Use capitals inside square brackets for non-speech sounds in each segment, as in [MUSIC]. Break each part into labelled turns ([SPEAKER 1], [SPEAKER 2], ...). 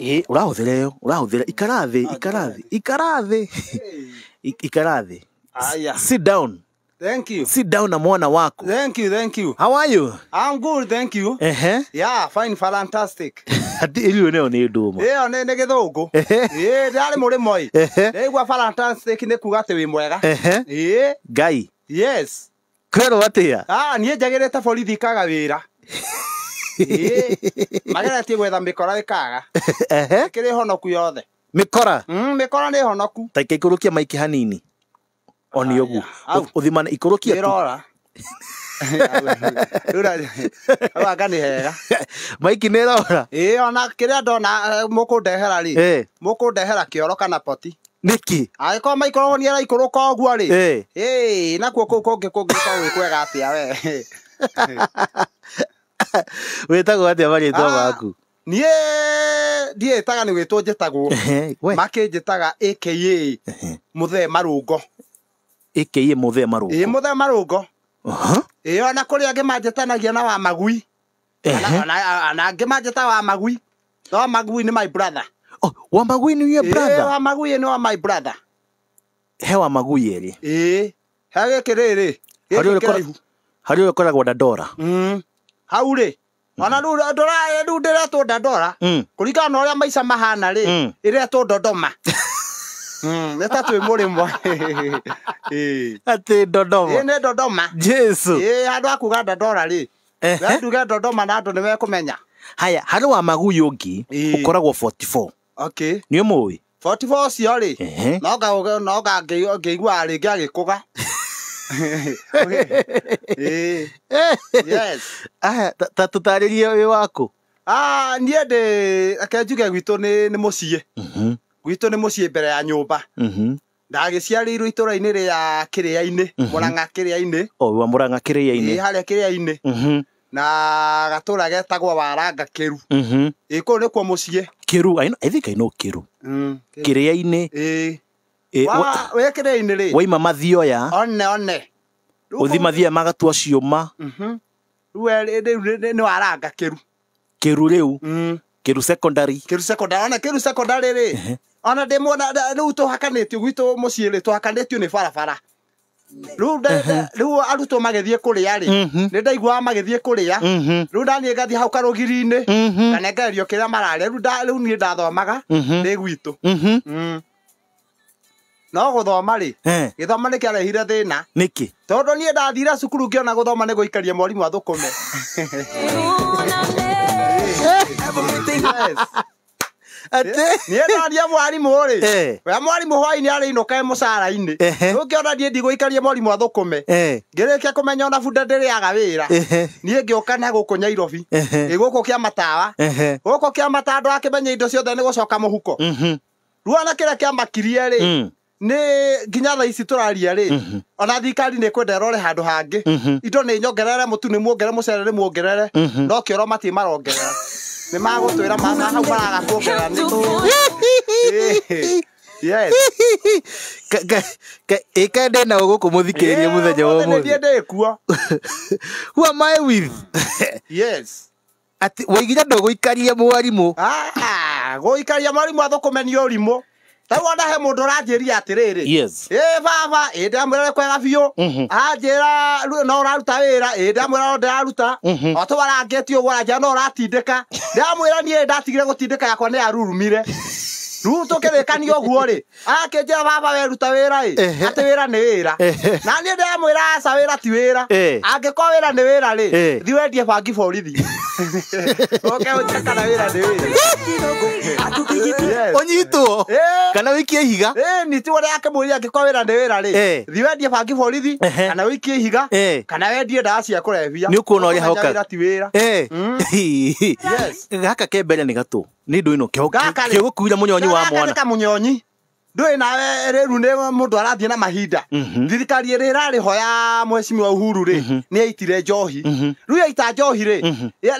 [SPEAKER 1] urahũthĩra ĩyo ũrahũthĩra ikara thĩ ah, ikara thĩ ikara thĩ
[SPEAKER 2] ikara thĩ sit down Thank you. Sit down na mwana wako. Thank you, thank you. How are you? I'm good, thank you. Eh uh -huh. Yeah, fine, fantastic. Ati ili ne
[SPEAKER 1] ne Eh,
[SPEAKER 2] Eh, fantastic kuga ati mwega. Eh. Ngai. Yes. Kwero atia. Ah, wira. [LAUGHS] [LAUGHS] mageretie gwetha mikora ikaga ikiri honoku yothe mikora mikora mm, ni honoku ta ikaikurũkia maiki
[SPEAKER 1] hanini oni ũguo ũthimane ikũrũkia tu rä [LAUGHS]
[SPEAKER 2] nä hega [LAUGHS] maiki nä rora ä ona kä rä a ndona eh, må kå ndehera rä må kå ndehera kä oro kana poti nä kä agä korwo maikorwo nä araikå rå ka å guo rä nakuo kå u kå ngä kå ngä korwo kwega atä a we [LAUGHS] witagwo atia marĩtwa ah, maku niä ndietaga nä gwä two njätagwo [LAUGHS] makä njätaga aka må thee aka må thee marå ngo ä må thee marå ngo ä uh-huh. ona kå rä angä manjätanagia na wa magui ana angä manjäta wa magui wa magui nä my brother
[SPEAKER 1] oh, wa magui nä your brother wa
[SPEAKER 2] magui nä wa my brother
[SPEAKER 1] he wa magui erä ä he gä kä rä rä harä å rä na ndora
[SPEAKER 2] mm hau rä ona rä u ndä retwo ndandora kå ringana na å rä a maica mahana rä ä retwo ndondoma nä ta twä må rä mwe atä ndondoma nä ndondoma jesu handå akuga ndandora rä nduge ndondoma na andå nä mekå menya haya harä wa maguyu å ngä å koragwo nä å må ä ũcio rä no ngä igua rä ngä agä kå ga [LAUGHS] Eh. ta tå tarä rie wä waku ah, niä ndä ake njuge gwitå nä må ciä mm-hmm. gwitå nä må ciä mbere ya nyå mba mm-hmm. ndagä ciarä irwo itå ra-inä rä a kä rä a-inä må mm-hmm. ranga kä rä a-inä wa må ranga kä rä a-inä harä a kä rä a-inä na gatå ra getagwo waranga kä ru ä kå rå nä kuo må ciä
[SPEAKER 1] kä ru ithikainå kä
[SPEAKER 2] mm, ru kä
[SPEAKER 1] rä a-inä Eh,
[SPEAKER 2] wekire inä rä waima
[SPEAKER 1] mathioya
[SPEAKER 2] one one uthi mathia
[SPEAKER 1] magatua ciuma
[SPEAKER 2] rä nä waranga kä ru kä ru rä u kä ru kä ru ona kä ru rä ona ndä mwona rä u tå hakanä tio gwitå må ciä rä tå hakanä tio nä barabara rä u arutwo magä thiä kå rä a rä mm-hmm. nä ndaiguaga magä thiä kå mm-hmm. rä a rä u ndaniä ngathiä hau karå giri-inä kana mm-hmm. ngaerio kä rä a mararä rä u niä ndathomaga nä gwitå mm no gå thoma rä gä thoma nä kä arehire thä na nä kä tondå niä ndathira cukuru ngä ona gå thoma nä gå ikaria mwarimå athå kå me nä ndaria mwarimå rä we mwarimå hwainä arä inå kae må cara-inä å ngä ona niä ndigå ikaria mwarimå athå kå me ngä rä kia kå menya ona bunda ndä rä aga wä ra niä ngä å ka na gå kå nyairobi ä gå kå kä a matawa gå kå kä a matandå akä menya indo ciothe nä gå coka må huko mhm. ruona kä rä a kä amakirie rä nä nginya tha ici tå raria rä mhm. ona thirikari nä kwenda rore handå hangä mhm. indo nä nyongerere må tu nä muongerere må cerere nä muongerere mhm. no kä oro matirä marongerera nä magå twä ra mahau maraga kuongerera
[SPEAKER 1] ika [LAUGHS] ndä na gå kå må thikä rä rie må thenya wa må [LAUGHS] who am
[SPEAKER 2] I with [LAUGHS] yes ati waiginya ndå ah, gå ikaria mwarimå gå ikaria mwarimå athå kå å rimå ta wona he ria atä rä rä eh baba ä ndä ra ndamwirire kwega biå mm-hmm. anjä ra no å raruta wä ra ä ndä eh ra no ndä raruta mm-hmm. o to warangetie uguo aranjira no å ratindä ka ndä uratindika ndamwira nie ndatigire ka yakwa nä arurumire rä tå kä rä kania å guo rä agakä njä ra baba weruta wä ra atä wä ra nä wä ra na niä ndäramwä ra aca wä ra ti wä ra angä korwo wä ra nä wä ra rä thi bangi borithi å nyitwo kana wä ikie ihiga nitwo rä akä mwä ri angä korwo wä ra nä wä ra rä thi bangi borithi kana wä ikie ihiga kana wendie ndawa cia kå rebia nä å kuona å rä a hauka
[SPEAKER 1] gaka ke nä gatå nä ndå ä
[SPEAKER 2] no kä gå nyonyi wa mwana ka munyonyi ndu ina rä ru nä må ndå arathiä na mahinda mhm. thirikari rä rarä hoya mwecimi wa uhuru rä mhm. nä aitire njohi mhm. rä u ita njohi ri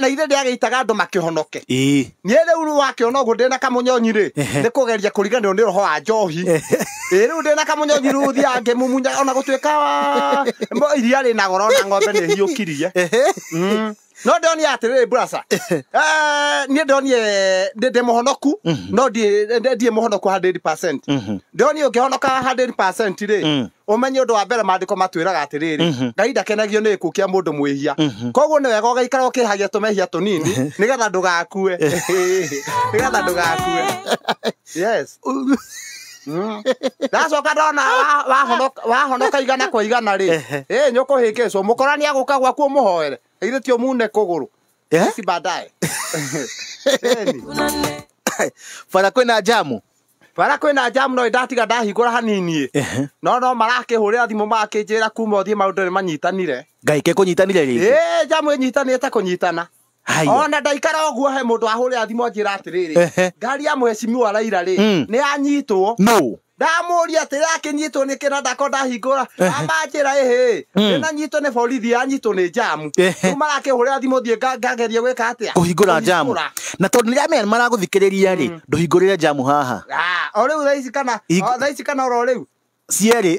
[SPEAKER 2] na ithe ndia agä itaga andå makä ni ri rä wa wakä ona å guo ndä na kamå nyonyi rä ndu kå geria kå riganä nä roho wa njohi ä rä u ndä na kamå thia ange mumunya ona gutweka [LAUGHS] mbo iria rä na gorona ng'ombe nä hiå kirie no don ndonire atiriri brasa don ye de de mohonoku mm-hmm. no de ndiä må honoku ndonire mm-hmm. å ngä honoka rä umenye mm. undu wa mbere maandiko matwiraga atiriri mm-hmm. ngai kenagio ni ku kia mundu mwihia koguo ni wega ugaikara ukihagia tumehia tunini [LAUGHS] nigetha ndugakue [LAUGHS] nigetha ndugakue yes [LAUGHS] mm. ndacoka ndona wahonoka igana kwa igana rä ä nyå kå hä kä cwo må kora nä agå ka gwaku å må hoere ile tio mune koguru eh si baadaye bara [LAUGHS] kwina jamu bara kwina jamu no ndatiga ndahingura hanini no no marakihurira thimu jira kuma uthie maundu ni manyitanire
[SPEAKER 1] ngai ke kunyitanire rĩngĩ eh
[SPEAKER 2] jamu ĩnyitanĩte kũnyitana ona ndaikara ũguo he mũndũ ahũrĩra thimũ anjĩra atĩrĩrĩ ngari ya mheshimiwa raira rĩ hmm. nĩ yanyitwo no ndamuria ati rakinyitwo ni kina ndako ndahingura amanjira ihi ina hmm. nyitwo ni borithi anyitwo ni jamu marakihurira thimu thie ngageria gwika atia kuhingura jamu
[SPEAKER 1] na tondu ria men maraguthikiriria ri hmm. nduhingurire jamu haha
[SPEAKER 2] ah, o riu thaici kana thaici kana oro riu cierä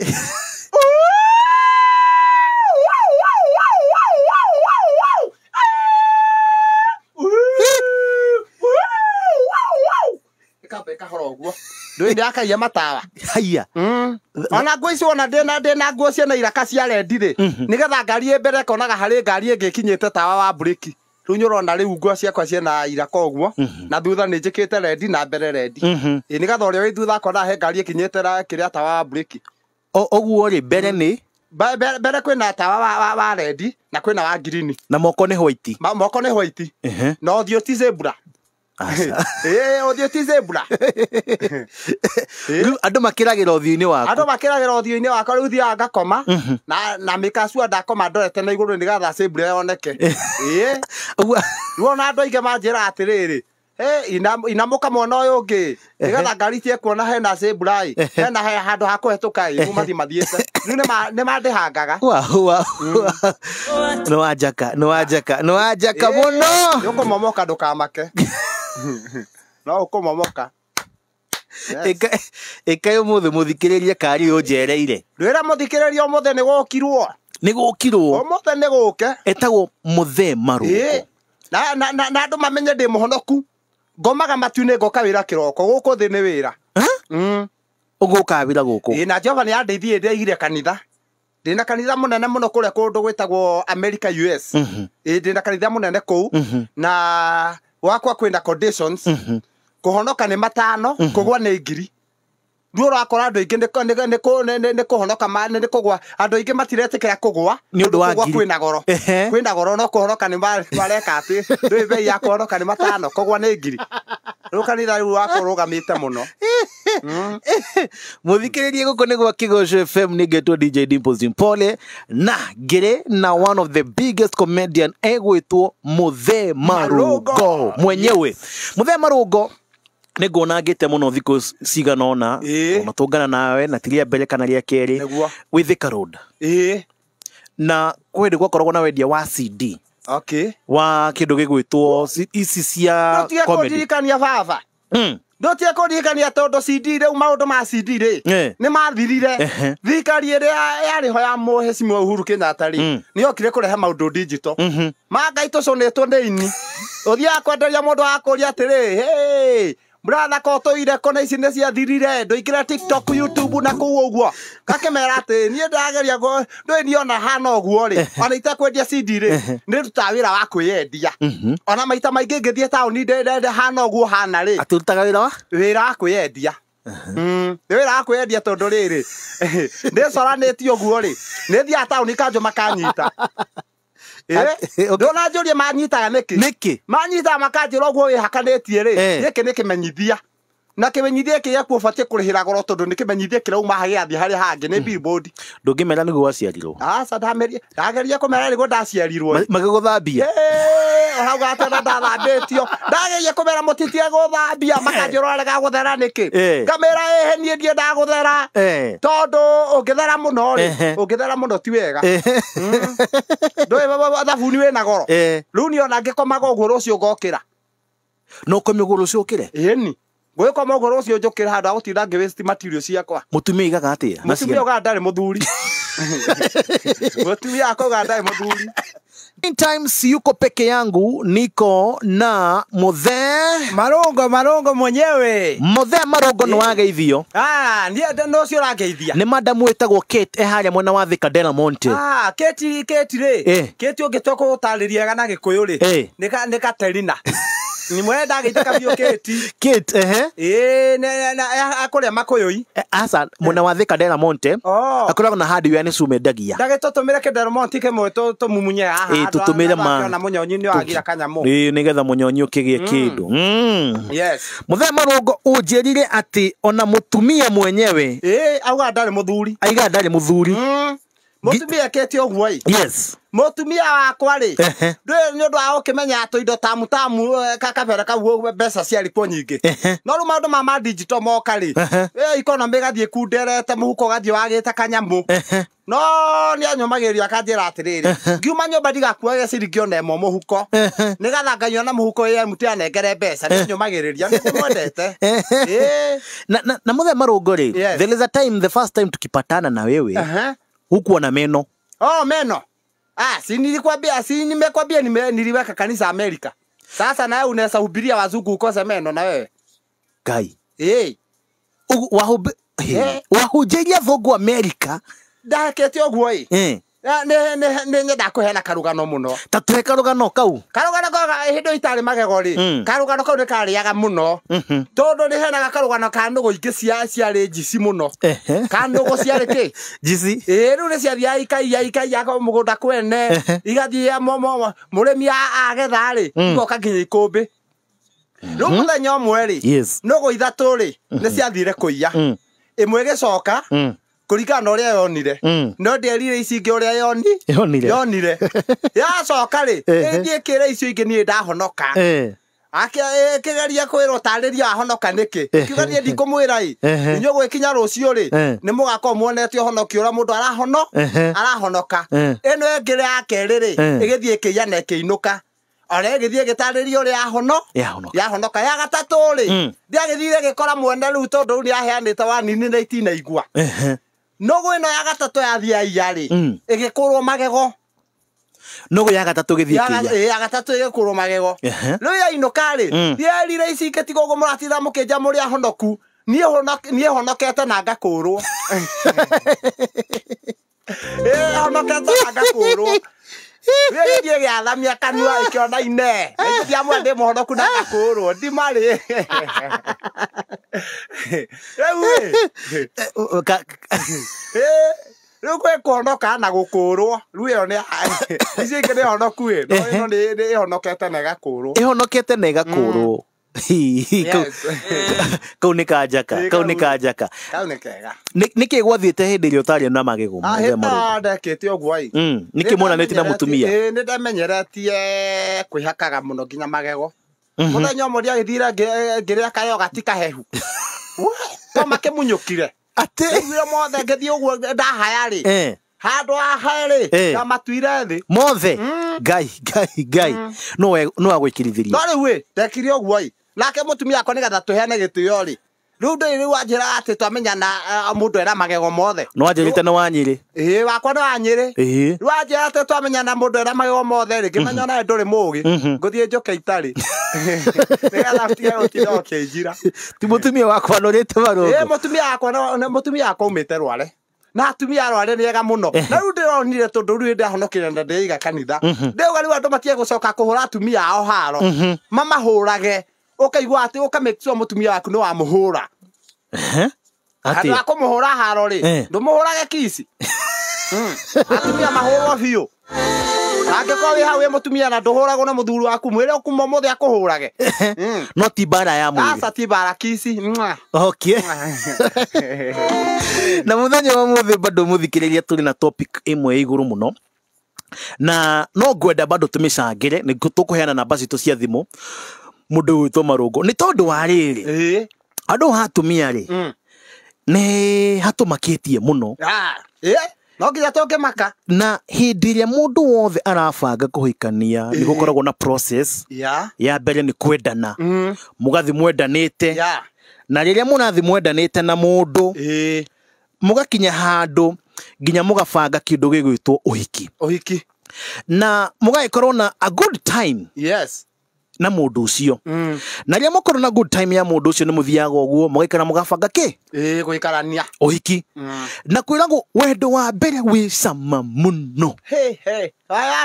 [SPEAKER 2] guo ndå ndaka ia matawa haiya hmm. ona ngå ici ona ndä na nguo ciana iraka cia rendi rä mhm. nä getha ngari mbere konaga harä ngari ä tawa wa breki rä u nä å rona rä u nguo ciakwa ciena iraka guo mhm. na thutha nä njä kä te rendi na mbere rendi ä nä getha å rä a he ngari ä kinyä te tawa wa breki å guo mbere nä mbere kwina tawa wa, wa, wa rendi na kwina wa ngirini na moko nä hwaiti moko nä hwaiti na å thiå ti zebra å thiå [LAUGHS] eh, eh, ti andå makä ragä waku andå makä ragä ra å thiå-inä wakwa rä u thiaga ngakoma uhuh. na mä kacua ndakoma ndorete na igå rå nä getha cä yoneke eh. [LAUGHS] ruona andå aingä manjä ra atä rä rä inamå ka mwena å yå å ngä nä getha ngari kuona hena cä mburaä hena handå ha kå hetå ka igu mathi mathiä te rä u nä mandä hangaga mm.
[SPEAKER 1] nä wanjaka nä wanjaka nä
[SPEAKER 2] wanjaka må no nä å kå momoka ndå kamake [LAUGHS] no må thikä rä muthikiriria kari njereire ra må thikä unjereire rwira muthikiriria nä ni gukirwo ni gukirwo umuthi the nä gå ke etagwo må the na, na andå mamenye ndä må honoku ngomaga matu-inä ngoka wä ra kä roko gå kå thä nä wä ra å mm. gå kaga wä ra gå kå na jehova nä ndä aigire kanitha ndä na kanitha må nene må no kå rä a kå ndå gwä tagwo america us mhm. ndä na kanitha må nene kå u mhm. na wakwa kwenda conditions mm -hmm. kuhonoka ni matano mm -hmm. kugwa ni ngiri nä rakora andå aingä nä kå honoka nä kå gwa andå aingä matiretä kä ra kå gwa nä wa kwä na goro kwä na goro no kå honoka nä mareka atä ndu bei ya kå honoka nä matano kogwa gwa nä ngiri rukanira ru wako rugamite muno [LAUGHS] muthikiririe guku ni gwa kigoco
[SPEAKER 1] fm ni ngetwo dj dimples impole na ngiri na one of the biggest comedian egwitwo muthe marungo mwenyewe muthe marungo nä nguona ngä te må no thikå cigana ona ona tå nawe na ti rä a mbere kana rä a kerä wä thä ka na kwä rä gwakoragwo na wendia wa cd okay. wa kä ndå gä gwä two ici cia tige kå
[SPEAKER 2] baba hmm. ndå tige kå ndirikania tondå cd rä u maå ndå ma cd rä nä mathirire thirikari ä rä a yarä ho ya må hmm. wa uhuru kä nyata rä nä okire kå rehe maå ndå ndinjito mangai tå conä two nä ini å thiaga kwenderia må ndå wakå ria atä rä bratha koto ire kona na ici nä ciathirire ndå ingä ra tiktok youtube na kå u å guo gakä mera atä niä ndageria ndå ä ni ona hana å guo rä ona ita itekwendia cindi rä nä ndutaga wä ra wa kwä yendia mhm. ona maita maingä ngä thiä taåni ndende hana å guo hana rä atårutaga wä ra wa wä ra wa kwä yendia mm. nä wä ra wa kwä yendia tondå rä rä [LAUGHS] ndä coranä tie å guo rä nä thiaga taåni kanjå makanyita [LAUGHS] ona njå rie manyitaga nä kä nä kä manyitaga makanjä ra å guo wä hakanä tie rä eh. gä kä nä kä menyithia na kimenyithia kä gä akuo å ra goro tondå nä kimenyithia kä rauma hagä athiä harä hangä nä hmm. billboard ndå ngä
[SPEAKER 1] mera nä guo aciarirwo
[SPEAKER 2] aca ndageria kå mera rä guo ndaciarirwo magä gå thambia orauga atä ndathambä tio ndageria kå mera må titie gå thambia makanjä rora rega gå thera nä kä ngamä ra ä ndagå thera tondå å ngä thera må no rä å ngä thera må no ti wega hmm. ndå thabuni wä na goro rä u nä ona ngä komaga å guo rå cio ngokä ra no kome å guo rå cio å kä re ni gwika mogoro ucio njukira handu agutinda ngi waste material ciakwa
[SPEAKER 1] mutumia igaga atia mutumia ugaga
[SPEAKER 2] ndari muthuri [LAUGHS] mutumia akauga ndari muthuri si yuko peke yangu, niko na mothe marongo marongo mwenyewe mothe marongo ni wage wageithio ah ndiye ndo cio rageithia ni madam
[SPEAKER 1] wetagwo Kate eharia mwena wa Thika monte
[SPEAKER 2] ah Kate Kate ri eh. Kate ungitoka gutariria gana gikuyu ri eh. nika nika terina [LAUGHS] nä mwendaga itä kabio akå eh na na yå i asa mwena wa thika delamonte akoragwo na hadi yani sume dagia tå totomira ke dela monte ke moto to mumunya aha eh totomira ma na må nyonyi nä kanyamu
[SPEAKER 1] eh ni getha må nyonyi å mm. kä gä e kä ndå må mm.
[SPEAKER 2] themba ona mutumia mwenyewe eh auga ndarä må thuri aiga ndarä muthuri thuri mm. Motumia kete uguo yes Motumia wakwa ri ndwä nä å ndå wa gå kä menya tå indo tamu tamu eh, kakabere kau mbeca ciarikwo nyingä no rä u maå ndå ma ma digito moka rä ikonomä gathiä kunderete må huko gathiä wagä te kanyamå no nä anyomagä rio akanjä ra atä rä rä ngiuma nyå mba ndigakuage ciringi ona ĩmwe må huko nä getha ngai ona må huko mt anengere besa ni anyomagä rä ria nä kå mwendete
[SPEAKER 1] na må thea marå ngo rä there is a time the first time tukipatana na wewe huku wana meno.
[SPEAKER 2] Oh, meno. Ah, si nilikwambia, si nimekwambia nime, niliweka kanisa Amerika. Sasa nawe unaweza hubiria wazungu ukose meno na wewe. Kai. Eh. Hey. Wahub hey. Hey. Wahujenya vogu Amerika. Ndakete ũguo ĩ. Eh nä eh, nyenda kå heana karugano må no ta tå he karugano kau karugano hä ndå itarä magego rä mm. karugano kau nä karĩaga må no mm-hmm. tondå nä henaga karugano ka nå gå ingä ciarä njici må no ka nå gå ciarä kä [LAUGHS] njici ä rä u nä ciathiaga ikaia ikaia må gå nda kwene igathiä må rä mi agetha rä mm. igoka nginya ikå mbä rä u må mm-hmm. thenya å mwe rä nå gå ithatå rä mm-hmm. nä ciathire kå iya ä mm. mwe gä coka kuringana na uria yonire mm. no ndierire ici ingi uria yoni yonire yacoka ri ithie kira icio ingi nie ndahonoka akigeria kwirwo tarĩria ahonoka nĩkĩ kiuga niĩ ndikũmwĩra ĩ inyuĩ gwĩkinya rũciũ rĩ nĩ mũgakorwo muonete ũhonokio ũrĩa mũndũ arahono arahonoka ĩno ĩngĩ ya kerĩ rĩ ĩgĩthiĩ ĩkĩiya na ĩkĩinũka ona ĩgĩthiĩ ĩgĩtarĩria ũrĩa ahono yahonoka ya gatatũ rĩ mm. ndĩagĩthire gĩkora mwene rĩu tondũ rĩu nĩ aheanĩte wanini na itinaigua nogo ino ya gatatu yathia iya ri igikurwo mm. magego
[SPEAKER 1] nogo ya gatatu githikiria ya
[SPEAKER 2] gatatu igikurwo magego riu yainuka ri rierire mm. ici ingitiga uguo muratitha mukinja muri ahonoku niä honokete na ngakå rwo [LAUGHS] honokete na ngakå rwo gä gä athamia kanua ä kä onaine ciamwe ndä må honoku na ngakå rwo ndimarä rä u rä u kwä kå honoka na gå kå rwo rä u ä yo nä ici ingä nä honoku ä no ä ä honokete na ä gakå rwo ä
[SPEAKER 1] honokete na ä gakå rwo kau nä kanja kau nä kanja nä kä gwathiä hä ndä ä rä a å tarä na magä gå
[SPEAKER 2] te å guo nä kä mwonanä tie na må tumia nä ndamenyeretie kwä hakaga må no nginya magego må mhm. thenya å mwe ndä agä thire ngä rä a kayo gatikahehu [LAUGHS] to makä munyå kire atä mothe ngä thiä å guo ndahaya rä handå haha rä thä mothe mm. ngai ngai ngai mm. no agwä kä rithä rie no rä u ndekire å guo nake mutumia akwa nigetha tuheane gitio ri riu ndä rä u anjä atä twamenyana må ndå ena magego mothe no wanjä rä te nä wanyä rä ä wakwa nä wanyä rä rä u anjä atä na må ndå ena magego mothe rä ngä menya mhm. onaä ndå rä må gä mhm. ngå thiä njå ke itarä [LAUGHS] nä getha tige gå tinda å ti må tumia wakwa nä å rä te marå må tumia wakwa må tumia wakwa å te rware na atumia arware niega muno na riu ndironire tondu riu ndahonokire na ndeiga kanitha mhm. ndeuga riu andu matige gucoka kuhura atumia ao haro mamahurage ukaigua ati uka make sure mutumia waku nä wamå ati handå ha kå må hå ra haro rä ndå kisi atumia mahå rwo biå angäkorwo wä hau wä må tumia na ndå hå ragwo na må thuri waku mwä rä å kuma må thä no ti mbara ya mwä ti mbara kisi okay. [LAUGHS] na må thenya wa må thä mbandå
[SPEAKER 1] må thikä rä ria na topic mwe ä igå rå no na no ngwenda bado tumicangire nä tå kå heana namba citå cia thimå mudu witwo marungu ni tondu wa riri eh andu hatumia ri mm. ni hatumakitie muno ah eh no nginya toke maka na hindi ria mundu wothe arabanga kuhikania ni gukoragwo na process yeah. ya mbere ni kwendana mugathi mm. mwendanite yeah. na riria munathi mwendanite na mundu eh. mugakinya handu nginya mugabanga kindu gigwitwo uhiki uhiki na mugagikorwo na a good time yes na mundu ucio mm. na ria mukorwo na good time ya mundu ucio ni muthiaga uguo mugaikara mugabanga ki eh guikarania uhiki mm. na kwiragwo wendo wa mbere wi cama muno aya hey.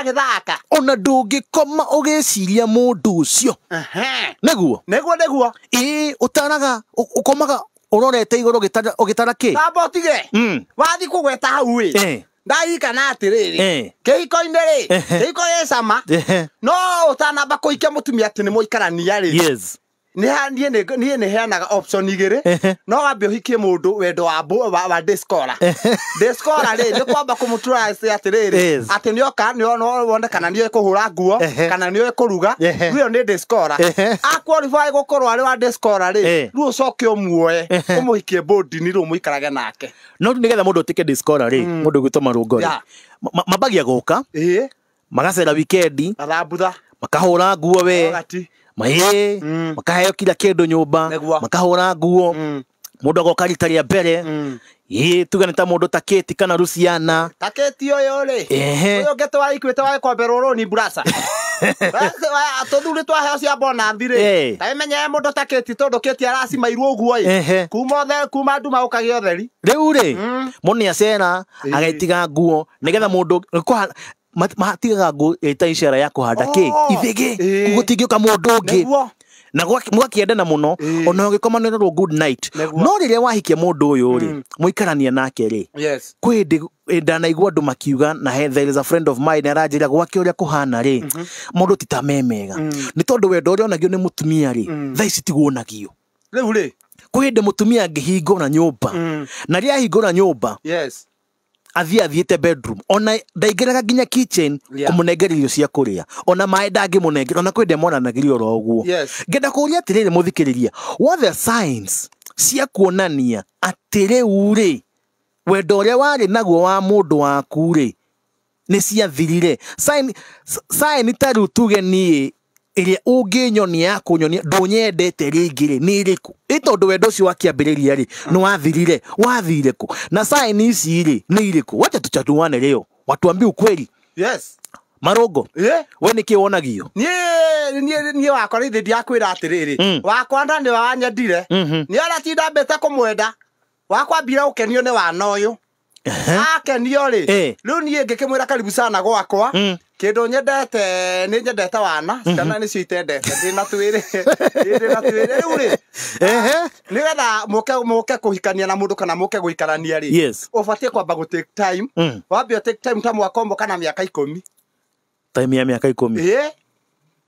[SPEAKER 1] githaka ona ndungikoma ugiciria mundu ucio uh -huh. niguo niguo niguo ii
[SPEAKER 2] utaraga ukomaga urorete iguru ugitara ki tabotige mm. wathi kugweta hau eh kä hiko-inä rä ri hiko gi cama no utanamba kuhikia mutumia ati ni muikarania ri niä nä heanaga igä rä no wambe å hikie må ndå wendo wa rä nä kwamba kå må tura atä rä rä atä nä oka wone kana nä oä kå hå ra nguo kana nä oä kå ruga rä yo nä akoribagä gå korwo arä wa rä rä u å coke å muoe å må hikie mbåndini rä må ikarage nake no nä getha må ndå å tä ke
[SPEAKER 1] rä hmm. må ndå gä two marå ngore mambagia gå ka magacera makahå ra nguo we mahä kä mm. makaheo kila mba makahå ra nguo må mm. ndå agoka rita a mbere ä mm. tuge nä ta må ndå taketi kana ruciana
[SPEAKER 2] taketi å yå rä å yå ngä tå waikuä te wagäkombä rå ni mburasa [LAUGHS] tå thurä twaheo cia mbonathi rä tawä menyee må ndå taketi tå ndå kä tie aracimairwo å guo ä kuma nduma å kagä å theri
[SPEAKER 1] rä u rä må nä acera agetiga nguo nä getha må ndå matigaga ita eh, icera ya kuhandake oh. ithige eh. gutigioka mundu ungi na mwakiendana muno eh. ona ngikoma ni rwo good night no riria wahikia mundu uyu ri muikarania mm. nake ri yes ndana igwa ndu makiuga na he there is a friend of mine aranjira gwake uria kuhana ri mundu mhm. ti ta memega mm. ni tondu wendo uria onagio ni mutumia ri mm. thaa ici tiguonagio riu ri kwi hindi mutumia angihingura nyumba na riahingura nyumba yes athii athiĩte bedroom ona ndaingĩraga nginya kitchen yeah. kũmũnengera irio cia kũrĩa ona må ndangĩmũnengera ona kwĩ ndemonanagiria oro ũguo guo ngenda thikä rä ria wothe signs cia kuonania rä wenda å rä a warä naguo wa ndå waku rä nä ciathirire saini ta tuge niĩ ĩrĩa ũngĩnyonia kũnyonia ndũnyendete rĩngĩ rĩ nĩ ĩrĩkũ ĩ tondũ wendo ũcio wakĩambĩrĩria rĩ nĩ wathirire wathire kũ na saini ici rĩ nĩ
[SPEAKER 2] irĩkũ wacha tuchachuane leo watuambie ukweli yes marũngo yeah. we nĩ kĩ wonagio niĩ wakwa rĩithĩ ndiakwĩra atĩrĩrĩ mm. wakwa na nĩ wanyendire mm -hmm. nĩ aratinda mbĩte kũmwenda wakwambire gũkenio nĩ wana ũyũ akenio rĩ rĩu niĩ ngĩkĩmwĩra karibu sana gwakwa mm kindu nyendete ni nyendete wana mhm. ciana nicio itendete ndi na twiri ndi na twiri riu ri ni gatha muke muke kuhikania na mundu kana muke guikarania ri ubatie kwamba gu take time wabi mm. wambe take time ta mwaka kana miaka ikũmi
[SPEAKER 1] time ya miaka ikũmi ĩĩ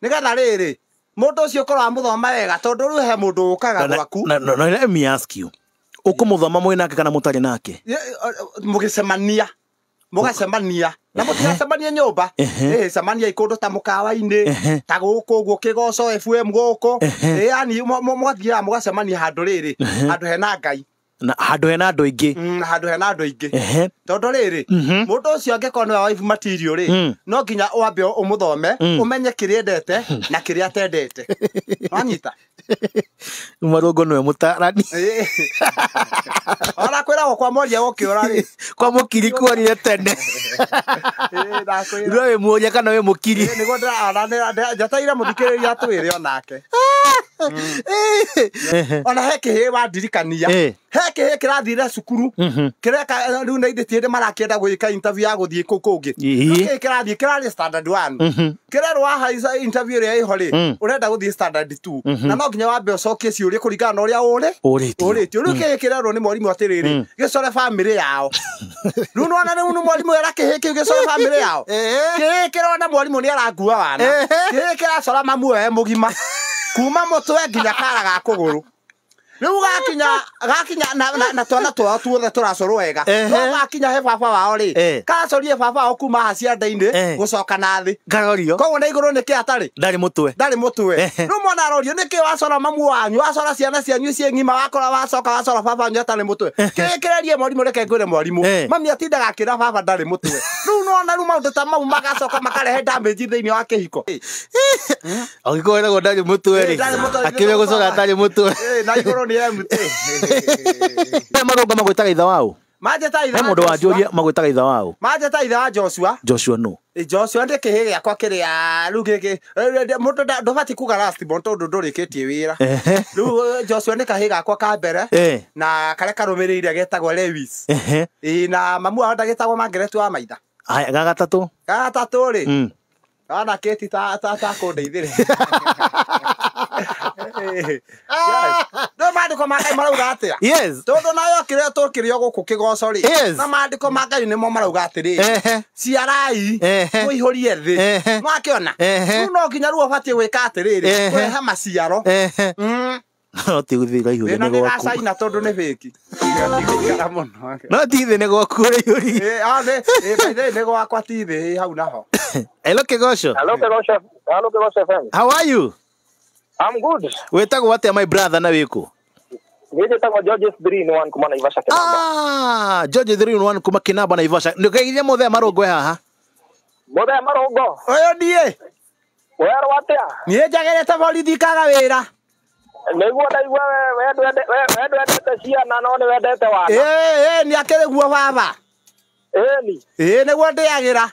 [SPEAKER 2] ni getha rĩrĩ mundu ucio korwo amuthoma wega tondu riu he mundu ukaga gwaku
[SPEAKER 1] no no let me ask you muthoma mwinake kana mutari nake
[SPEAKER 2] mugicemania mugacemania na må tigacemanie nyå mba cemania ikå ndå ta må kawa-inä ta gå kå å guo kä goco fm gå kå yani mwathiaga må gacemania handå rä rä handå hena ngai handå hena andå aingä mm, handå hena andå aingä tondå rä rä må mhm. ndå å cio angä korwo nä wawaibu matirio rä mm. no nginya wambe å må thome å mm. menye kä rä endete [LAUGHS] na kä rä a atendete [LAUGHS] wanyita marugo nä eh. eh, we må tarani ona kwä ragwo kwa moria gå kä å rarä kwa må kiri kuorire tene no wä må ria kana wä må kiri njataire må thikä rä ria twä re onake ah,
[SPEAKER 3] ona he kä hä
[SPEAKER 2] wandirikania he kä hä kä rathire cukuru kä reka rä u naithä tie ndä marakĩenda gwä ka ya gå thiä kå u kå ngä kä kä rathiä kä rarä kä rerwo wahaica ä rä a ä ho rä å renda gå thiä na no nginya wambe å cokie ciå rä kå ringana na å rä a å rä å rä tio rä u kä mm. hä kä rerwo nä mwarimå atä rä mm. rä gä core bamä rä yao [LAUGHS] rä u nona rä u nä mwarimå era kä hä kä u gä core bamä rä yao kä [LAUGHS] hä kä rona mwarimå nä arangua wana kä hä kä racora mamuoe må gima [LAUGHS] kuma mutwe nginya kara ga kuguru rä u gakinya na twana twao tuothe tå racorwo wega no gakinya he baba wao rä eh. karacorie baba wao kuma hacia nda eh. gå coka na thä karorio koguo na igå rå nä kä atarä ndarä må twe ndarä må twe rä u mwana arorio nä kä wacora mamu wanyu wacora ciana cianyu ciä ng'ima wakora wacoka wacora baba wanyu atarä må twe kä kä rerie mwarimå reke ngwä re mwarimå eh. mami atindaga akä ra baba ndarä må twe rä u nona rä u maå ndå ta mau magacoka makarehe ndamĩnji thä inä wa kä hiko
[SPEAKER 1] agä korwo eragwo ndarä må twe akä rä gå cora atarä må twe nä mt [LAUGHS] marå ngama gwä taga itha waå
[SPEAKER 2] må ndå wanjå rie
[SPEAKER 1] magwä taga itha waå
[SPEAKER 2] manjeta ithe wa joshua joshua no joshua ndä kä hä gä akwa kä rä a rä u gä må ndå ndåbatiä kuga tondå ndå rä kä tie wä ra rä u joshua nä kahä gakwa ka mbere na karä a karå mä rä ire getagwo lewis na mamu wao ndagä tagwo mangeretu wa maitha gagatatå gagatatå rä mm. anaketi takå ndeithä rä [LAUGHS] rä ah. mandäko ma ngai marauga atä a tondå nayo kä rä tå kä rä o gå kå kä goco rä na mandä ko ma ngai nä mo marauga atä rä ciarai må ihå rie thä mwakä ona rä u no nginya rä u å gwä ka atä rä rä kwä he maciaro mm. no ti guthi raihu tondå nä bäki no ti nä ah, gwakwa ti hau naho
[SPEAKER 1] how are you I'm good. Wetagwo atia my brother na wiku?
[SPEAKER 4] Nĩnjĩtagwo George 3 in 1 kuma Naivasha
[SPEAKER 1] Ah, George 3 in 1 kuma Kinaba Naivasha. Nĩũkaigire mũthee marũngũ e haha?
[SPEAKER 4] marogo. marũngũ? Ũyũ ndiĩ. Werwo atĩa? Niĩ njagerete borithi kaga wĩra. Nĩguo ndaigua we ndwendete ciana no nĩwendete wana.
[SPEAKER 2] Ĩĩ, nĩ akĩrĩ guo baba. Ĩni. Ĩĩ, nĩguo ndĩagĩra.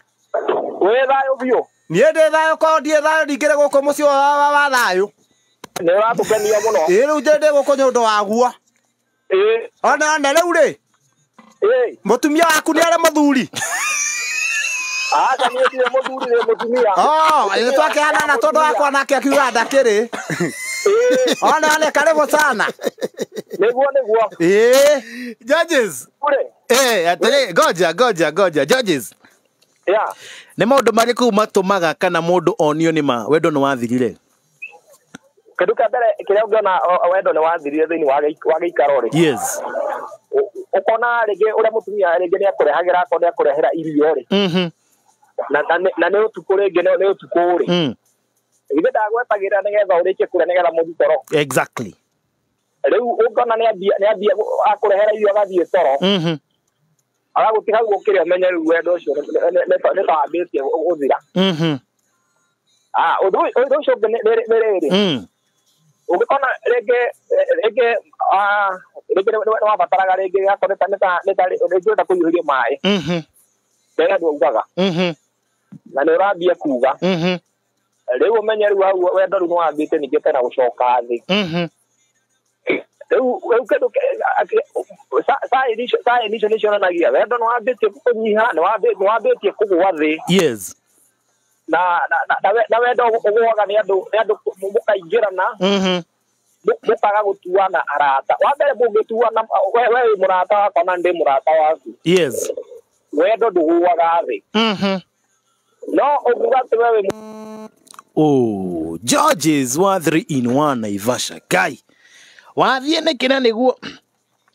[SPEAKER 2] Wĩ thayũ biũ? Niĩ ndĩ thayũ korwo ndirĩ thayũ ndingĩrĩ gũkũ mũciĩ wa thayũ nä å ratå kenia må no rä u ndä gå kå nyå ndå waguo ona ona rä u rä må tumia waku nä arä må thuri
[SPEAKER 4] akanietire må tondå wakwa
[SPEAKER 2] nake akiuga ndakä rä ona ona karibu sana niguo
[SPEAKER 1] maå ndå marä kå u matå maga kana må ndå onio nä ma wendo nä wathirire
[SPEAKER 4] kindu kia mbere kiria ungiona wendo ni wathirire thiini wa giikaro ri yes ukona ringi uria mutumia ringi ni akurehagira ako ni akurehera irio ri mm-hmm. na ni utuku ringi ni utuku ri ithe ndagwetagira nigetha urikie kuria nigetha muthi toro
[SPEAKER 1] exactly
[SPEAKER 4] riu ungona ni ambia akurehera mm-hmm. irio agathie toro agagutiga hau ukire umenye riu wendo ucio ni tawambitie guthira undu ucio ni riri ũngĩkona rĩngĩ rä rĩngĩ nĩ wabataraga ngä rĩngĩ gakorwo nĩtarĩngĩenda maä mbere mhm. ndega augaga mhm. na nä å rambie kuga rä u å ũmenye rĩu hau wendo rä u nä wambä wambĩte ningä tena gũcoka thĩ mhm. rĩu rĩu kĩndũ saini icio nĩ cionanagia wendo nä wambä tie nĩ wambĩtie kũnyiha nĩ wambĩtie kũgũa thĩ thä na na na wendo ũgũaga nĩ andũ nĩ andũ mũkaingĩrana mm-hmm. mũkaga gutuana arata wa mbere mũngĩtuana we wĩ mũrata wakwa na ndĩ mũrata waku yes wendo ndũgũaga mhm no ũngiuga atĩ we wĩ
[SPEAKER 1] Oh, Georges wa 3 in 1 Naivasha wa wathiĩ nĩkĩ na nĩguo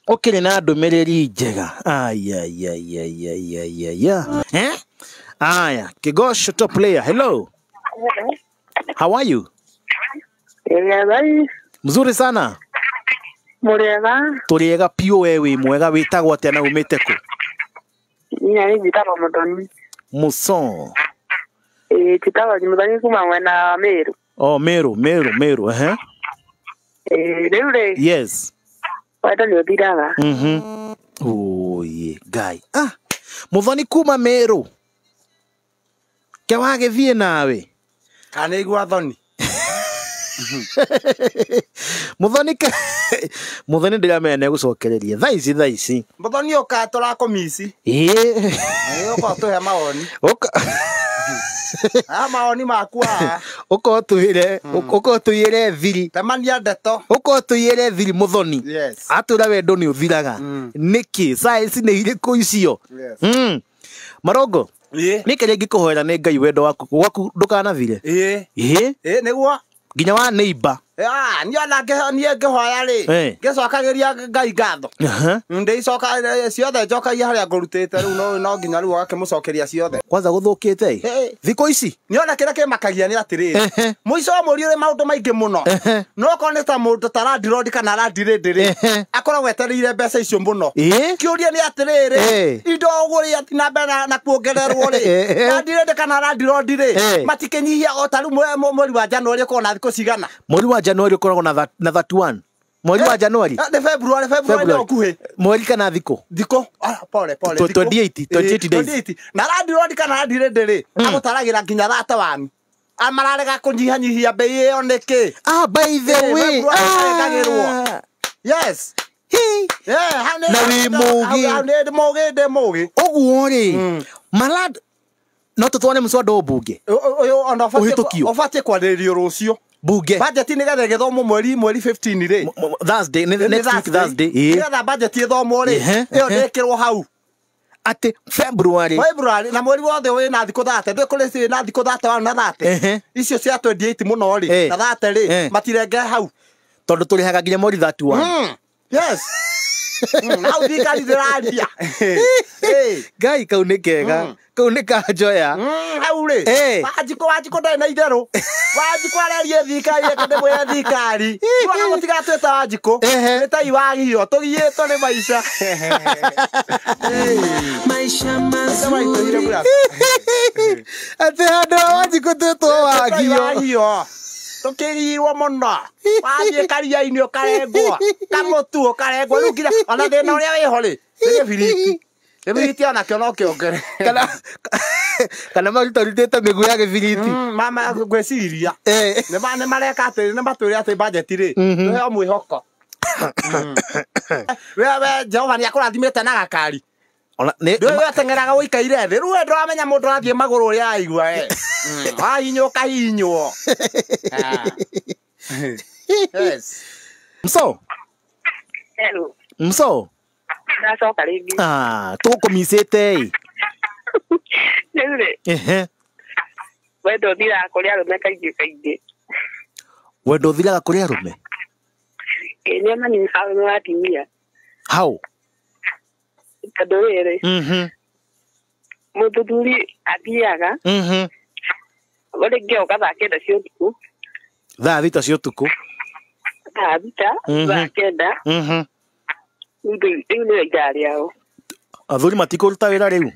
[SPEAKER 1] ũkĩrĩ na ndũmĩrĩri njega ayayayayayaya eh Aya, Kigosho top player. Hello. How are you? Mzuri sana. murega Turiega piu wewe mwega witagwo atia na umite ku?
[SPEAKER 5] Nya njitagwo Mudoni.
[SPEAKER 1] Muson.
[SPEAKER 5] Eh, njitagwo Mudoni kuma mwena Meru.
[SPEAKER 1] Oh, Meru, Meru, Meru, ehe.
[SPEAKER 5] Eh, rĩu rĩ. Yes. Wendo nĩ ũthiraga. Mhm.
[SPEAKER 1] Mm Oye, oh, yeah. guy. Ah, Muthoni kuma Meru. [LAUGHS] ke wagä wagithie [LAUGHS] nawe
[SPEAKER 2] kana igua thoni må
[SPEAKER 1] thoni muthoni ke muthoni ndiramenya nä gå cokereria tha ici tha ici
[SPEAKER 2] må thoni å kaa tå rakå mici
[SPEAKER 1] ää
[SPEAKER 2] korwo tå he mawoni mawoni maku å korwo tå yä re thiri temania ndeto å korwo tå yä re thiri må
[SPEAKER 1] thoni atå ra wendo nä å thiraga nä kä nä irä kå icio hmm. marongo nä kä rä ngä kå hoera nä ngai wendo waku gwaku ndå kanathire ä nä guo nginya wa nä imba
[SPEAKER 2] Ah, nä ona niä ngä hoya rä ngä cokagä ria ngai ngatho mm, ndä icoka eh, ciothe njokagia harä a ngå rutä te rä u no nginya rä u agakä må cokeria ciothe kwanza gå thå kä te thikå ici nä ona kä rä a kä makagia nä atä rä rä må ico må riå rä maå ndå maingä må no nokorwo nä ta må ndå ta randirodi kana randirä ndä rä akoragwo etereire mbeca icio må no kä å ria nä atä rä rä indo å gå na mbere na kuongererwo rä randirä ndä kana randirodi rä matikä nyihia o ta rä u mweri wa janå rä korwo na thikå cigana
[SPEAKER 1] Januari ukoragwo na 31 mweri wa eh, Januari
[SPEAKER 2] ah, mweri kana thiko thiko ah eh, na radi rodi kana radi hmm. nginya thate wanu amararega ah, kunyihanyihia mbei iyo niki ah, eh, na wä må gä ndä må gä rä marad no tå twane må mbunge å bunge budget nä getha gäthomwo mweri mweri 15 rä Thursday next week Thursday eh. getha budget ithomwo rä ä yo ndä kä rwo hau atä february february na mweri wothe wä na thikå thate ndå kå rä na thikå thate wa na thate icio cia 28 må no rä na thate rä eh. matirenge hau tondå tå rä haga nginya mweri 31 hmm. yes hau thirikari ndĩraria ngai kau nä kega mm. kau nä kanjoya mm, hau rĩ wanjikå wanjikũ ndarĩ na itherå wanjikå arerie thirikari reke ndĩmwĩre thirikari ona mũtigatwĩta wanjikũ nĩ ta iwagio tũgiĩtwo nĩ maica maica mazuri atĩ handũ wanjikũ twĩtwo wagio tå kä tukirirwo muno wathiä karia-inä å karengwo kamå tu å karengwo rä u nginya ona thä na å rä a wä ho rä nä gä biriki gä biriki onakio no kä ongere kana te mä gu ya gä mm, mama gwiciria nä mareka atä nä matwä re atä bajeti rä mhm. nä heo mwä hoko mm. [COUGHS] we jehova nä akå rathimä te na gakari atengeraga gå ikaire thä rä ndåramenya må ndå rathiä magå rå rä a aigua mm. mm. wahinywo kahinywo ah. [LAUGHS] mso
[SPEAKER 1] mso
[SPEAKER 5] tå
[SPEAKER 1] kå micä te
[SPEAKER 5] rä å thiraga kå rä arå me kaingä kaingä
[SPEAKER 1] thiraga kå rä arå me
[SPEAKER 5] tondå rä rä må
[SPEAKER 1] mm-hmm.
[SPEAKER 5] thuthuri athiaga
[SPEAKER 1] mm-hmm.
[SPEAKER 5] rä ngä oka thaa kenda cia å tukå
[SPEAKER 1] thaa thita cia å tukå
[SPEAKER 5] thaa thita mm-hmm. thaa kenda rä u nä raikaa rä ao
[SPEAKER 1] athuri matikå ruta wä ra rä u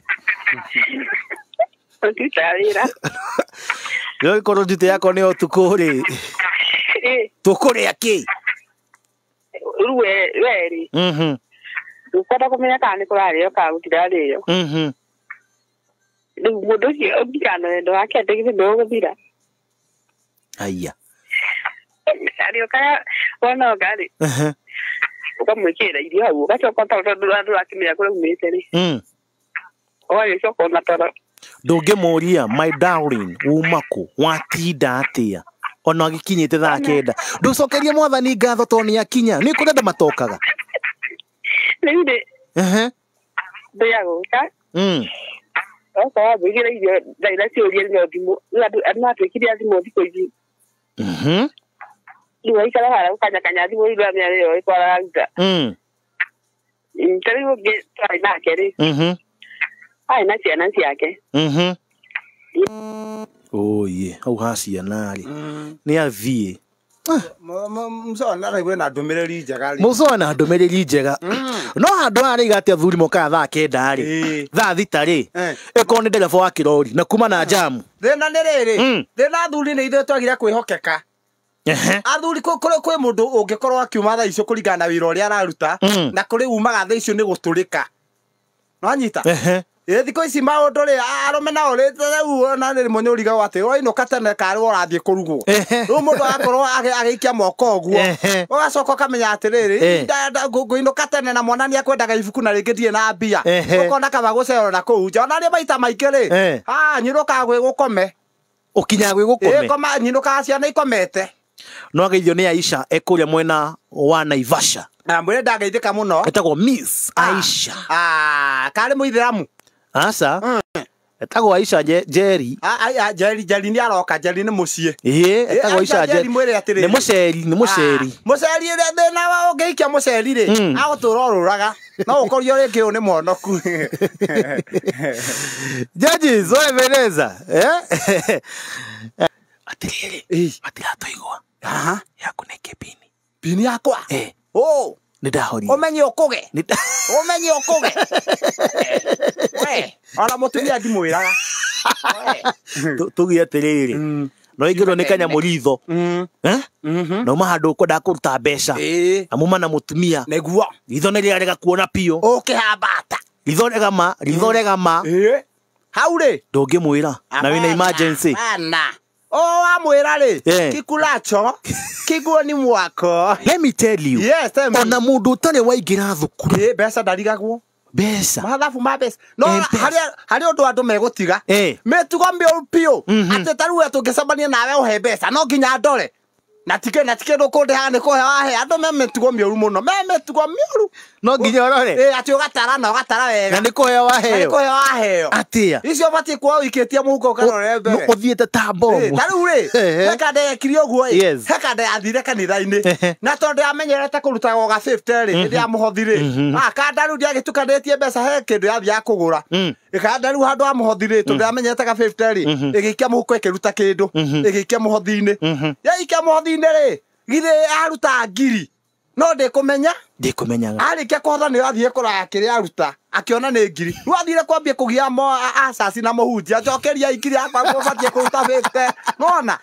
[SPEAKER 5] [LAUGHS] matiraruta wä ra
[SPEAKER 1] rä korwo ndute yakwa nä ya å tukå rä tå kå rä a kä
[SPEAKER 5] rä ndikwenda kumenya kana nä kå rarä o kana gå tirarä o mm-hmm. rä u må ndå å cio å ngigano wendo wake atä githä ndå gå thira aia karä o karä hau å gacoka toro tondå ndå rakä menya kå rä umä te rä ågagä coka ona toro
[SPEAKER 1] ndå ngä må ria my darling uma watinda atä a ona agä kinyä te thaa kenda ndå cokerie mwathani ngatho to nä akinya nä kå renda matokaga yule ehe
[SPEAKER 5] ndu ya gũka hmm. okorwo wambũigĩra irio thaira ciũria nĩo thimũ andũ matuĩkire thimũ thikũ ici rĩu waikara hara gũkanyakanya thimũ iru amĩarĩ yoĩ kwaranga hmm. hmm, ta rĩu ũngĩ twarĩ nake rĩ
[SPEAKER 2] arĩ na ciana ciake
[SPEAKER 1] ũyĩ hau ha ciana rĩ nĩ athiĩ
[SPEAKER 2] mucoa na ndå njega
[SPEAKER 1] na ndå mä rä ri njega mm. no handå haha rä iga atä a thuri mokaga thaa kenda rä thaa thita rä ä korwo nä ndereba wa kä rori na kuma na njamu ah.
[SPEAKER 2] thä na nä rä rä mm. thä na thuri nä ithuä twagire kwä hokeka athuri kwä må ndå å ngä korwo akiuma thaa icio kå ringana na wä ra å rä a araruta mm. na kå rä umaga thaa icio nä gå tå rä ka no ä thikå ici maå rä arå me na å rä te rä na rä må nä å atä å rainå tene karä å rathiä kå rugwo rä u må ndå agakorwo agä ikia moko å guo å gacoka å kamenya atä rä rä ngå inå ka tene na mwana akwendaga ibuku na rä ngä ndirä na mbia å kona kaba gå cerora kå u nja ona rä maita maingä rä nyä rå kagwä gå kome å kinya gwä gå kome nyä kaga ciana ikomete no ageithio nä aisha ekå rä mwena
[SPEAKER 1] wa naivasha
[SPEAKER 2] mwä rä ndageithä ka må no etagwo miss ah. aisha ah, karä må ithä ramu aca mm. etagwo aica njeri njeri njeri nä aroka njeri nä må ciä etagwo ah, aica njeri nä må ni muceri ni muceri ah, muceri ri rä na wa å muceri ri må hmm. ceri rä agå tå ra å rå raga no å korio rä ngä å nä mwonoku
[SPEAKER 1] [LAUGHS] jaji zoemeneza
[SPEAKER 2] eh? [LAUGHS] atä rä rä matiratå igwa yaku nä kä bini pini yakwa eh oh å menye å kå ge å menye ona må tumia ndimå ä raga
[SPEAKER 1] tå gire atä rä rä no ingä rwo nä kanyamå ritho na uma handå kwendaga kå ruta mbeca amuma må tumia niguo ritho nä rä arega kuona piå å kä hambata ritho regama ritho regama hau rä ndå ngä mwä ra na wä na emergency
[SPEAKER 2] wamwä ra rä kikulacho kiguoni mwako let me tell you yes, ona må ndå å tarä waingä ra thukuru mbeca ndarigagwo mbeca mathabu ma mbeca no eh, harä å ndå andå megå tiga eh. mä tugo mä å piå mhm. atä tarä u tå ngä cemania nawe å he mbeca no nginya ndore na tike na tike ndå kå ndä haha kå hewa he andå me mä tugo mä å ru må no me mä tugo mä å ru no nginya å rore atä å gatara na å gatara wega na nä kå heo waheo kå heo waheo atä a icio batiä kwao ikä tie må huko å karore mbere å thiä te ta mbomu ta rä u rä hekande yekire å guo hekande yathire kanitha-inĩ na tondå ndä amenyerete kå rutaga å ga rä mhm. ndä ya må hothi rä mhm. akanda ah, rä u ndä agä tukanä tie mbeca he kä ndå yathiaga kå gå ra ikanda mm. rä u handå wa må hothi rä tondå ndä mm. amenyerete ga rä mhm. ĩgä ikia må huko ä kä ruta kä ndå ĩgä ikia må hothi-inä yaikia må hothi bũrũri-inĩ rĩ aruta ngiri no ndĩkũmenya ndĩkũmenyaga arĩkia kũhota nĩ athire kũraya kĩrĩa aruta akiona nĩ ngiri rĩu athire kwambia kũgia mo acaci na mũhunjia njokeriai ngiri yakwa gũbatiĩ kũruta bĩte nona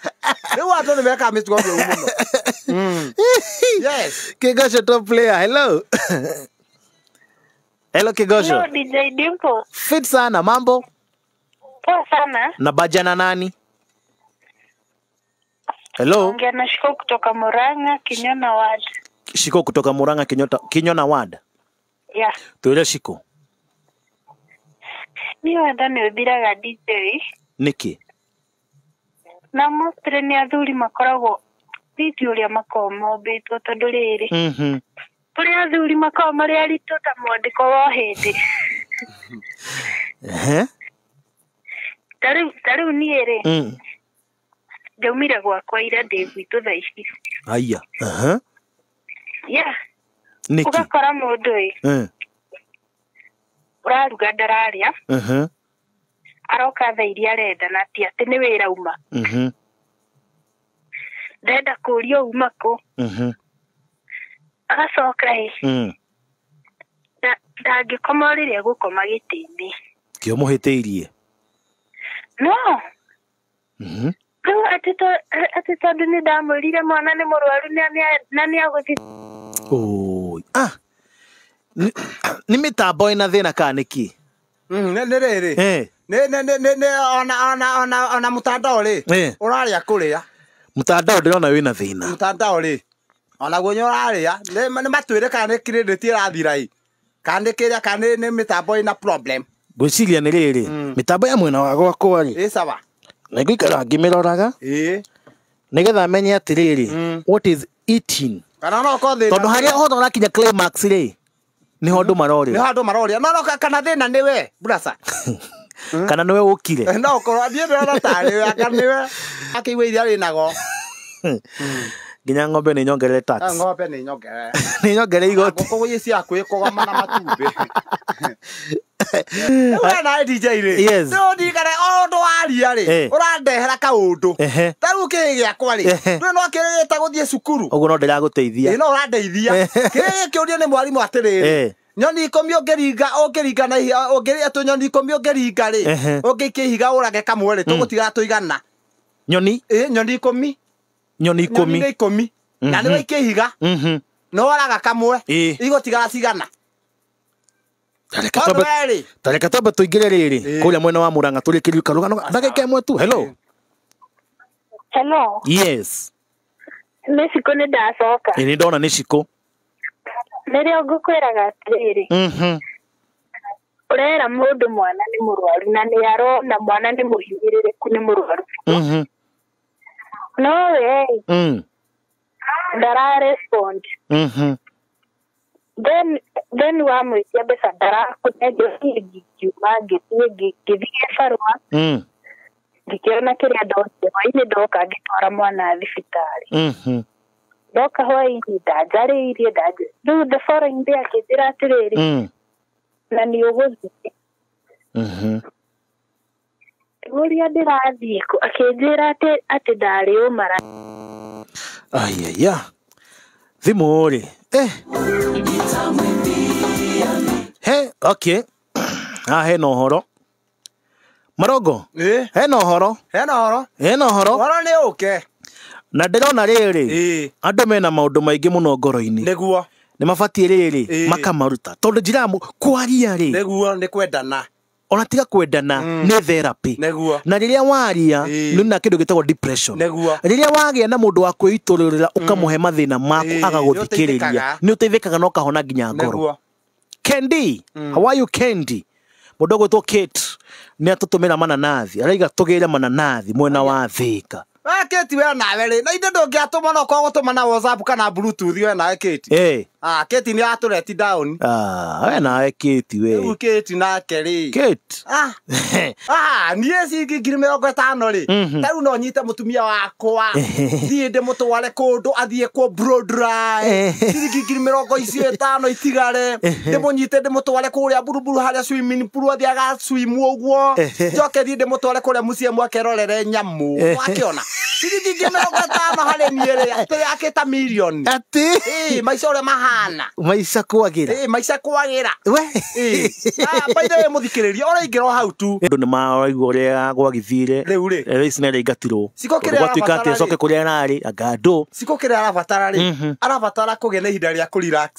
[SPEAKER 2] rĩu andũ nĩ mekaga mĩtugo mĩũru mũno mm. yes. kĩgoco top player
[SPEAKER 1] hello hello kĩgoco fit sana mambo poa sana na bajana nani Hello.
[SPEAKER 6] Shiko kutoka Murang'a Kinyona Ward.
[SPEAKER 1] Shiko kutoka Murang'a Kinyota Kinyona Ward. Yeah. Tuele Shiko.
[SPEAKER 6] Ni wanda nä å thiraga nä kä na mostre nä athuri makoragwo thiti å rä a makoragwo mombä two tondå rä rä mm-hmm. tå rä athuri makoragwo marä aritå ta mwandä ko wa hä ndä ta rä u niä rä ndaumire gwakwa ira ndä gwitå tha ici aya ya
[SPEAKER 3] ä å
[SPEAKER 6] raruga ndararä a aroka thaa iria arenda na ti atĩ nĩ wĩra uma mhm. ndenda kũũria uma kå mhm. agacoka ä ndangä rä rä a gå ĩ hm. ndangĩkoma rĩrĩa egũkoma gĩtĩ tä
[SPEAKER 1] kĩomũhĩtĩirie no mhm
[SPEAKER 6] rĩu atĩ tondũ nĩ ndamwĩrire mwana nĩ mũrwaru na nĩ agũthi
[SPEAKER 2] nĩ mĩtambo ĩna thĩna kana nĩ kĩ mm, nĩ rĩrĩ ona mũtandao rĩ ũrarĩa kũrĩa mũtandao ndĩrona wĩna thĩna mũtandao rĩ onaguo nĩ ũrarĩa nĩ matwĩre kana nĩ kirĩndĩti ĩrathira ĩ kana nĩ kĩrĩa kana nĩ mĩtambo ĩna problem ngwĩciria nĩ rĩrĩ mm. mĩtambo ya mwena
[SPEAKER 1] wa gwakwa rĩ
[SPEAKER 2] ĩ sawa na ngũikaraga
[SPEAKER 1] ngĩmĩroraga nigetha menye atiriri mm. what is eating
[SPEAKER 2] kana no ko thina tondu haria hothe
[SPEAKER 1] ũrakinya climax ri ni hondu maroria ni hondu
[SPEAKER 2] maroria no kana thina ni we brasa
[SPEAKER 1] [LAUGHS] kana [LAUGHS] ni we ukire no
[SPEAKER 2] korwo thie ndona ta we aka ni we akiwe iria rinago
[SPEAKER 1] [LAUGHS] nginya ngombe nä nyongere ah, ngombe
[SPEAKER 2] ni nyongere [LAUGHS] ni nyongere igoti ngå kå gä cia kwä kågoma na matumbä [LAUGHS] wena dj rä ndå ndirikane o ndå waria rä å eh. randehera kaå ka undu. Ta ru ki gä akwa ri. ndå no kä rä ta gå thiä cukuru
[SPEAKER 1] å no ndira guteithia.
[SPEAKER 2] Ni no å randeithia ki rä gä kä å rio nä mwarimå eh. nyoni ikumi ungiringa ungiringa na ihiga ungiria tu nyoni ikumi ungiringa ri ungiikia ihiga urage kamwe ri tugutiga tuigana nyoni Eh nyoni ikumi nyoni ikumi ikumi na nä higa ihiga no woraga kamwe tigara cigana
[SPEAKER 1] tareka tobe tå ingä re rä rä kå rä a mwena wa må turi kiri rä kä ririka rå ndagä tu hello hello yes
[SPEAKER 6] nä cikå nä ndacoka
[SPEAKER 1] ni nä ndona nä cikå
[SPEAKER 6] nä rä o ngå kwä raga atä rä mhm. rera må ndå mwana nä må rwaru na nä arona mwana nä må hinyä rä rä ku rwaru mhm. No way. Mm. Dara respond. Mm-hmm. Then then wamwä cia mbeca ndarakå ngiuma ngäthiä ngäthiä barå ngĩkĩona kĩrĩa ndokire hwaĩ-inĩ ndoka ngĩtwara mwana thibitarĩ ndoka hwaĩ-inĩ ndanjarĩirie rĩu the following na ngũria ndĩrathiĩ kũ akĩnjĩra atĩ atĩ ndarĩ ũmara
[SPEAKER 1] ayaya thimũ rĩ eh. he okay haha hena ũhoro marongo eh? hena ũhoro hena ũhoro hena ũhoro ũhoro nĩ ũke na ndĩrona rĩrĩ eh. andũ mena maũndũ maingĩ mũno ngoro-inĩ nĩguo nĩ mabatiĩ rĩrĩ eh. makamaruta tondũ njĩra kwaria rĩ
[SPEAKER 2] nĩguo nĩ kwendana
[SPEAKER 1] ona tiga kwendana mm. nä therapy Negua. na rä rä a waria e. nä na kä ndå gä tagwo rä rä a wagä a na må ndå wa kwä itå rä rä ra å kamå na maku e. agagå thikä rä ria nä å teithä kaga kahona nginya ngoro kendi mm. how are you kendi må ndå gwä two kate nä atå tå mä ra mananathi araiga tå gä re mananathi mwena wa thä ka
[SPEAKER 2] kĩti wewe na wewe na ithe ndũngĩatũma no kwa gũtũma na whatsapp kana bluetooth wewe na we nawe eh. Ah ĩ ni nĩ atũreti down
[SPEAKER 1] Ah wewe wewe. na we nawe kĩti we rĩu
[SPEAKER 2] kĩti nake-rĩ kĩti ah. [LAUGHS] ah, niĩ ciringi ngiri mĩrongo ĩtano-rĩ mhm. tarĩu no nyite mũtumia wakwa [LAUGHS] thiĩ ndĩ mũtware kũndũ athiĩ kwo brodry eh. ciringi ngiri mĩrongo icio ĩtano itigare [LAUGHS] eh. ndĩmũnyite ndĩ mũtware kũrĩa buruburu harĩa swimming pool athiaga swim ũguo njoke thiĩ ndĩ mũtware kũrĩa mũciĩ mwakerorere nyamu. Wakiona ciringi mĩrongo ĩtano harĩ niĩ tũrĩake ta mirioni atĩ maica ũrĩa mahana maica kwagĩra maica kwagĩra we ah, baitha wĩ mũthikĩrĩria ũrĩa ingĩro hau
[SPEAKER 1] tu andũ nĩ maraigua ũrĩa gwagithire rĩu rĩ rĩici nĩrĩa igatirwo gwatuĩka atĩ acoke kũrĩa ararĩ angandũ
[SPEAKER 2] ciko kĩrĩa arabatara rĩ mhm. arabatara kũgĩa na ihinda rĩa kũrirax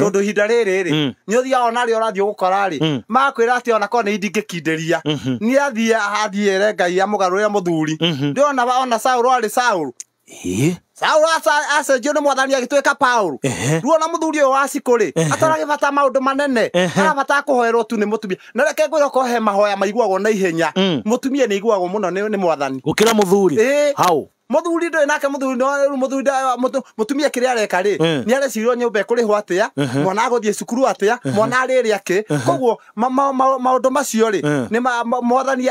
[SPEAKER 2] tondũ ihinda rĩrĩ rĩ mm. nĩ ũthiaga ona rĩo ũrathiĩ gũkora rĩ mm. makwĩra atĩ ona korwo nĩ indingĩkindĩria mhm. nĩ athiĩ athiĩre ngai amũgarũre mũthuri mhm. ndĩrona ona Saũlũ arĩ Saũlũ asa acenjio nĩ mwathani agĩtuĩka Paũlũ ruo na muthuri ũyũ wa atara rĩ maundu manene manene bata kũhoerwo tu ni mutumia na reke ngwira ko he mahoya maiguagwo na ihenya mutumia mm. ni iguagwo muno ni mwathani gũkĩra mũthuri muthuri ndo nake muthuri ndo muthuri mutumia kire areka ri eh. ni arecirio nyumba ikurihwo hwatia mwana aguthie cukuru atia mwana ri ake koguo maundu macio ri eh. ni mwathani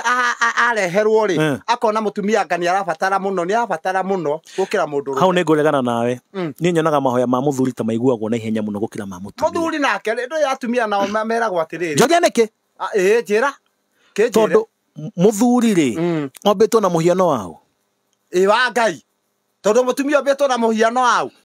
[SPEAKER 2] areherwo ri eh. akona mutumia ngani ni arabatara muno ni arabatara muno gukira mundu hau
[SPEAKER 1] ni nguregana nawe mm. ni nyonaga mahoya ma muthuri ta maiguagwo na ihenya muno gukira ma
[SPEAKER 2] mutumia muthuri nake ndo atumia nao meragwo atiriri ah, njogia niki ke njira tondu muthuri ri mm. ombitwo na muhiano wao ä wa ngai tondå må tumia å mbä two na må hiano au